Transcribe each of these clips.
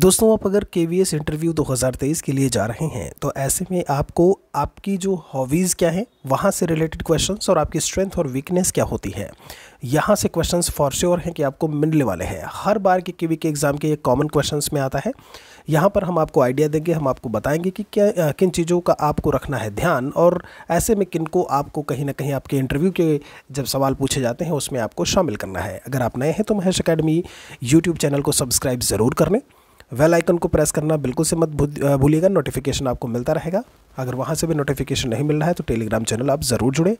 दोस्तों आप अगर के वी एस इंटरव्यू 2023 के लिए जा रहे हैं तो ऐसे में आपको आपकी जो हॉबीज़ क्या है वहाँ से रिलेटेड क्वेश्चंस और आपकी स्ट्रेंथ और वीकनेस क्या होती है यहाँ से क्वेश्चंस फॉर श्योर हैं कि आपको मिलने वाले हैं हर बार के के के एग्ज़ाम के कॉमन क्वेश्चंस में आता है यहाँ पर हम आपको आइडिया देंगे हम आपको बताएंगे कि क्या किन चीज़ों का आपको रखना है ध्यान और ऐसे में किन को आपको कहीं ना कहीं आपके इंटरव्यू के जब सवाल पूछे जाते हैं उसमें आपको शामिल करना है अगर आप नए हैं तो महेश अकेडमी यूट्यूब चैनल को सब्सक्राइब ज़रूर कर लें वेल आइकन को प्रेस करना बिल्कुल से मत भूलिएगा नोटिफिकेशन आपको मिलता रहेगा अगर वहाँ से भी नोटिफिकेशन नहीं मिल रहा है तो टेलीग्राम चैनल आप ज़रूर जुड़े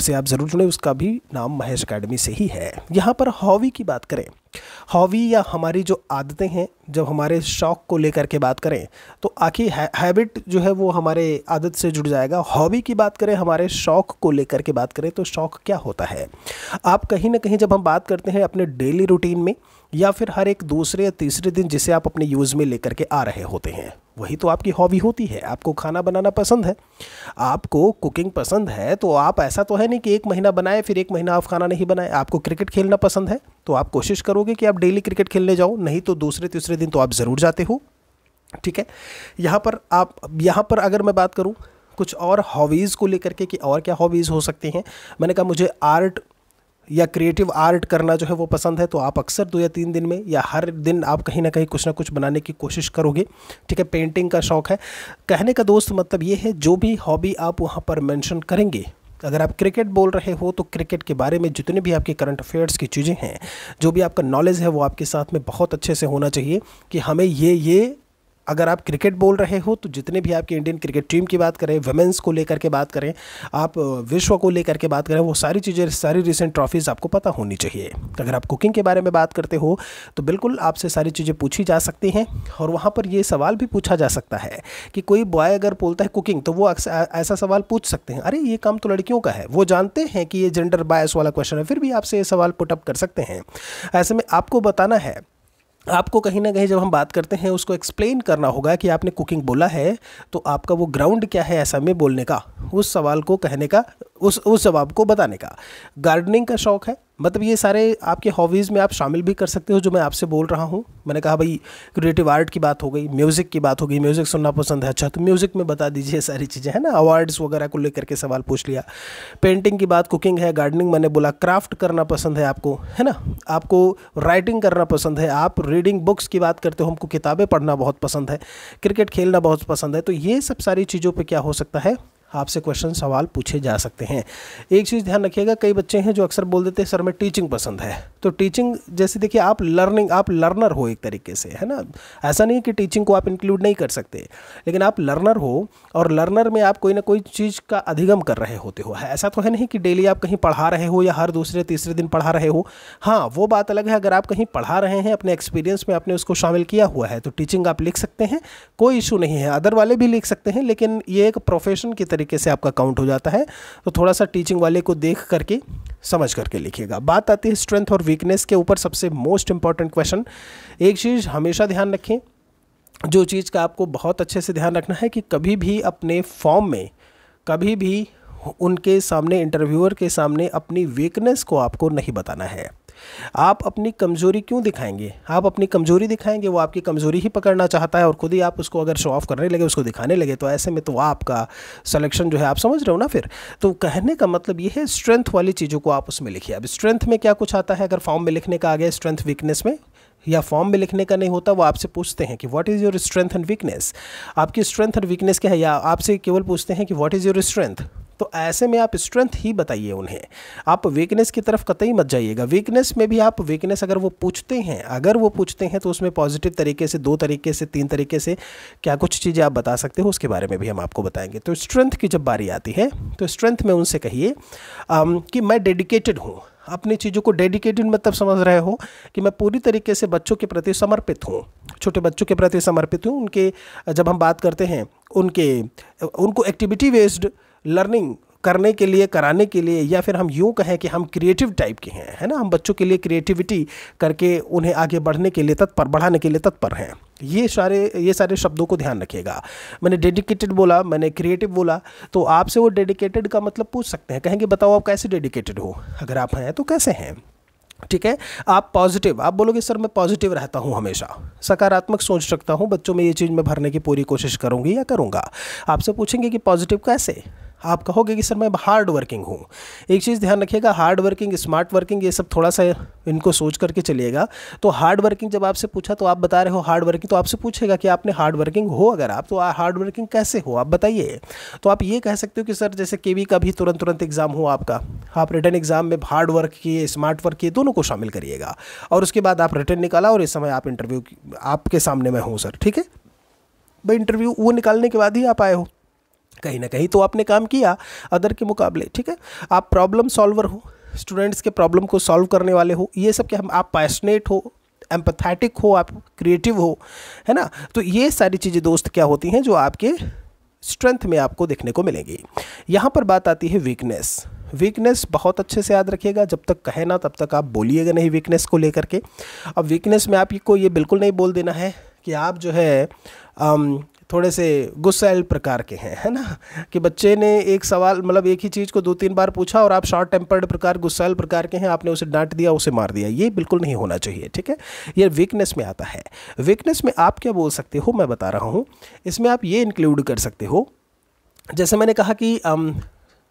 से आप ज़रूर जुड़े उसका भी नाम महेश अकेडमी से ही है यहाँ पर हॉवी की बात करें हॉबी या हमारी जो आदतें हैं जब हमारे शौक़ को लेकर के बात करें तो आखिर हैबिट जो है वो हमारे आदत से जुड़ जाएगा हॉबी की बात करें हमारे शौक़ को लेकर के बात करें तो शौक़ क्या होता है आप कहीं ना कहीं जब हम बात करते हैं अपने डेली रूटीन में या फिर हर एक दूसरे या तीसरे दिन जिसे आप अपने यूज़ में लेकर के आ रहे होते हैं वही तो आपकी हॉबी होती है आपको खाना बनाना पसंद है आपको कुकिंग पसंद है तो आप ऐसा तो है नहीं कि एक महीना बनाए फिर एक महीना आप खाना नहीं बनाए आपको क्रिकेट खेलना पसंद है तो आप कोशिश करोगे कि आप डेली क्रिकेट खेलने जाओ नहीं तो दूसरे तीसरे दिन तो आप ज़रूर जाते हो ठीक है यहाँ पर आप यहाँ पर अगर मैं बात करूँ कुछ और हॉबीज़ को लेकर के कि और क्या हॉबीज़ हो सकती हैं मैंने कहा मुझे आर्ट या क्रिएटिव आर्ट करना जो है वो पसंद है तो आप अक्सर दो या तीन दिन में या हर दिन आप कहीं ना कहीं कुछ ना कुछ बनाने की कोशिश करोगे ठीक है पेंटिंग का शौक़ है कहने का दोस्त मतलब ये है जो भी हॉबी आप वहाँ पर मेंशन करेंगे अगर आप क्रिकेट बोल रहे हो तो क्रिकेट के बारे में जितने भी आपके करंट अफेयर्स की चीज़ें हैं जो भी आपका नॉलेज है वो आपके साथ में बहुत अच्छे से होना चाहिए कि हमें ये ये अगर आप क्रिकेट बोल रहे हो तो जितने भी आपकी इंडियन क्रिकेट टीम की बात करें वुमेंस को लेकर के बात करें आप विश्व को लेकर के बात करें वो सारी चीज़ें सारी रिसेंट ट्रॉफीज़ आपको पता होनी चाहिए तो अगर आप कुकिंग के बारे में बात करते हो तो बिल्कुल आपसे सारी चीज़ें पूछी जा सकती हैं और वहाँ पर ये सवाल भी पूछा जा सकता है कि कोई बॉय अगर बोलता है कुकिंग तो वो ऐसा सवाल पूछ सकते हैं अरे ये काम तो लड़कियों का है वो जानते हैं कि ये जेंडर बायस वाला क्वेश्चन है फिर भी आपसे ये सवाल पुटअप कर सकते हैं ऐसे में आपको बताना है आपको कहीं ना कहीं जब हम बात करते हैं उसको एक्सप्लेन करना होगा कि आपने कुकिंग बोला है तो आपका वो ग्राउंड क्या है ऐसा में बोलने का उस सवाल को कहने का उस उस जवाब को बताने का गार्डनिंग का शौक़ है मतलब ये सारे आपके हॉबीज़ में आप शामिल भी कर सकते हो जो मैं आपसे बोल रहा हूँ मैंने कहा भाई क्रिएटिव आर्ट की बात हो गई म्यूज़िक की बात हो गई म्यूज़िक सुनना पसंद है अच्छा तो म्यूज़िक में बता दीजिए सारी चीज़ें है ना अवार्ड्स वगैरह को लेकर के सवाल पूछ लिया पेंटिंग की बात कुकिंग है गार्डनिंग मैंने बोला क्राफ्ट करना पसंद है आपको है ना आपको राइटिंग करना पसंद है आप रीडिंग बुक्स की बात करते हो हमको किताबें पढ़ना बहुत पसंद है क्रिकेट खेलना बहुत पसंद है तो ये सब सारी चीज़ों पर क्या हो सकता है आपसे क्वेश्चन सवाल पूछे जा सकते हैं एक चीज़ ध्यान रखिएगा कई बच्चे हैं जो अक्सर बोल देते हैं सर मैं टीचिंग पसंद है तो टीचिंग जैसे देखिए आप लर्निंग आप लर्नर हो एक तरीके से है ना ऐसा नहीं कि टीचिंग को आप इंक्लूड नहीं कर सकते लेकिन आप लर्नर हो और लर्नर में आप कोई ना कोई चीज़ का अधिगम कर रहे होते हो ऐसा तो है नहीं कि डेली आप कहीं पढ़ा रहे हो या हर दूसरे तीसरे दिन पढ़ा रहे हो हाँ वो बात अलग है अगर आप कहीं पढ़ा रहे हैं अपने एक्सपीरियंस में आपने उसको शामिल किया हुआ है तो टीचिंग आप लिख सकते हैं कोई इशू नहीं है अदर वाले भी लिख सकते हैं लेकिन ये एक प्रोफेशन की तरीके तरीके से आपका काउंट हो जाता है तो थोड़ा सा टीचिंग वाले को देख करके समझ करके लिखिएगा बात आती है स्ट्रेंथ और वीकनेस के ऊपर सबसे मोस्ट इंपॉर्टेंट क्वेश्चन एक चीज़ हमेशा ध्यान रखें जो चीज़ का आपको बहुत अच्छे से ध्यान रखना है कि कभी भी अपने फॉर्म में कभी भी उनके सामने इंटरव्यूअर के सामने अपनी वीकनेस को आपको नहीं बताना है आप अपनी कमज़ोरी क्यों दिखाएंगे आप अपनी कमज़ोरी दिखाएंगे वो आपकी कमज़ोरी ही पकड़ना चाहता है और खुद ही आप उसको अगर शो ऑफ करने लगे उसको दिखाने लगे तो ऐसे में तो आपका सिलेक्शन जो है आप समझ रहे हो ना फिर तो कहने का मतलब ये है स्ट्रेंथ वाली चीज़ों को आप उसमें लिखिए अब स्ट्रेंथ में क्या कुछ आता है अगर फॉर्म में लिखने का आ गया स्ट्रेंथ वीकनेस में या फॉर्म में लिखने का नहीं होता वो आपसे पूछते हैं कि what is your strength and weakness आपकी स्ट्रेंथ एंड वीकनेस क्या है या आपसे केवल पूछते हैं कि व्हाट इज़ योर स्ट्रेंथ तो ऐसे में आप स्ट्रेंथ ही बताइए उन्हें आप वीकनेस की तरफ कतई मत जाइएगा वीकनेस में भी आप वीकनेस अगर वो पूछते हैं अगर वो पूछते हैं तो उसमें पॉजिटिव तरीके से दो तरीके से तीन तरीके से क्या कुछ चीज़ें आप बता सकते हो उसके बारे में भी हम आपको बताएंगे तो स्ट्रेंथ की जब बारी आती है तो स्ट्रेंथ में उनसे कहिए कि मैं डेडिकेटेड हूँ अपनी चीज़ों को डेडिकेटेड मतलब समझ रहे हो कि मैं पूरी तरीके से बच्चों के प्रति समर्पित हूँ छोटे बच्चों के प्रति समर्पित हूँ उनके जब हम बात करते हैं उनके उनको एक्टिविटी बेस्ड लर्निंग करने के लिए कराने के लिए या फिर हम यूँ कहें कि हम क्रिएटिव टाइप के हैं है ना हम बच्चों के लिए क्रिएटिविटी करके उन्हें आगे बढ़ने के लिए तत्पर बढ़ाने के लिए तत्पर हैं ये सारे ये सारे शब्दों को ध्यान रखिएगा मैंने डेडिकेटेड बोला मैंने क्रिएटिव बोला तो आपसे वो डेडिकेटेड का मतलब पूछ सकते हैं कहेंगे बताओ आप कैसे डेडिकेटेड हो अगर आप हैं तो कैसे हैं ठीक है आप पॉजिटिव आप बोलोगे सर मैं पॉजिटिव रहता हूँ हमेशा सकारात्मक सोच रखता हूँ बच्चों में ये चीज़ मैं भरने की पूरी कोशिश करूँगी या करूँगा आपसे पूछेंगे कि पॉजिटिव कैसे आप कहोगे कि सर मैं हार्ड वर्किंग हूँ एक चीज़ ध्यान रखिएगा हार्ड वर्किंग स्मार्ट वर्किंग ये सब थोड़ा सा इनको सोच करके चलिएगा तो हार्ड वर्किंग जब आपसे पूछा तो आप बता रहे हो हार्ड वर्किंग तो आपसे पूछेगा कि आपने हार्ड वर्किंग हो अगर आप तो हार्ड वर्किंग कैसे हो आप बताइए तो आप ये कह सकते हो कि सर जैसे के का भी तुरंत तुरंत एग्ज़ाम हो आपका आप रिटर्न एग्ज़ाम में हार्ड वर्क किए स्मार्ट वर्क किए दोनों को शामिल करिएगा और उसके बाद आप रिटर्न निकाला और इस समय आप इंटरव्यू आपके सामने मैं हूँ सर ठीक है भाई इंटरव्यू वो निकालने के बाद ही आप आए हो कहीं ना कहीं तो आपने काम किया अदर के मुकाबले ठीक है आप प्रॉब्लम सॉल्वर हो स्टूडेंट्स के प्रॉब्लम को सॉल्व करने वाले हो ये सब क्या हम आप पैशनेट हो एम्पथैटिक हो आप क्रिएटिव हो है ना तो ये सारी चीज़ें दोस्त क्या होती हैं जो आपके स्ट्रेंथ में आपको देखने को मिलेंगी यहाँ पर बात आती है वीकनेस वीकनेस बहुत अच्छे से याद रखिएगा जब तक कहे ना तब तक आप बोलिएगा नहीं वीकनेस को लेकर के अब वीकनेस में आपको ये बिल्कुल नहीं बोल देना है कि आप जो है आम, थोड़े से गुस्सैल प्रकार के हैं है ना कि बच्चे ने एक सवाल मतलब एक ही चीज़ को दो तीन बार पूछा और आप शॉर्ट टेम्पर्ड प्रकार गुस्सैल प्रकार के हैं आपने उसे डांट दिया उसे मार दिया ये बिल्कुल नहीं होना चाहिए ठीक है ये वीकनेस में आता है वीकनेस में आप क्या बोल सकते हो मैं बता रहा हूँ इसमें आप ये इंक्लूड कर सकते हो जैसे मैंने कहा कि आम,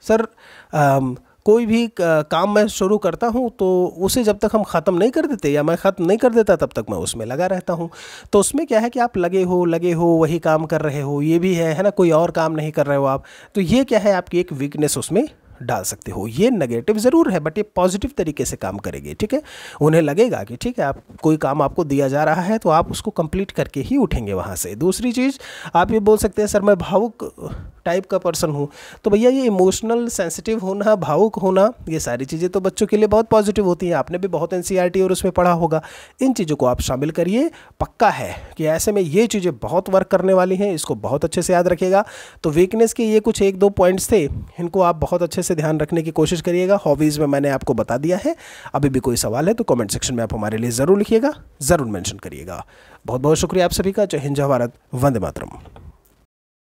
सर आम, कोई भी काम मैं शुरू करता हूँ तो उसे जब तक हम ख़त्म नहीं कर देते या मैं ख़त्म नहीं कर देता तब तक मैं उसमें लगा रहता हूँ तो उसमें क्या है कि आप लगे हो लगे हो वही काम कर रहे हो ये भी है है ना कोई और काम नहीं कर रहे हो आप तो ये क्या है आपकी एक वीकनेस उसमें डाल सकते हो ये नेगेटिव ज़रूर है बट ये पॉजिटिव तरीके से काम करेगी ठीक है उन्हें लगेगा कि ठीक है आप कोई काम आपको दिया जा रहा है तो आप उसको कंप्लीट करके ही उठेंगे वहाँ से दूसरी चीज़ आप ये बोल सकते हैं सर मैं भावुक टाइप का पर्सन हूँ तो भैया ये इमोशनल सेंसिटिव होना भावुक होना ये सारी चीज़ें तो बच्चों के लिए बहुत पॉजिटिव होती हैं आपने भी बहुत एन e और उसमें पढ़ा होगा इन चीज़ों को आप शामिल करिए पक्का है कि ऐसे में ये चीज़ें बहुत वर्क करने वाली हैं इसको बहुत अच्छे से याद रखिएगा तो वीकनेस के ये कुछ एक दो पॉइंट्स थे इनको आप बहुत अच्छे से ध्यान रखने की कोशिश करिएगा हॉबीज़ में मैंने आपको बता दिया है अभी भी कोई सवाल है तो कमेंट सेक्शन में आप हमारे लिए ज़रूर लिखिएगा ज़रूर मैंशन करिएगा बहुत बहुत शुक्रिया आप सभी का जय हिंद जय भारत वंदे मातरम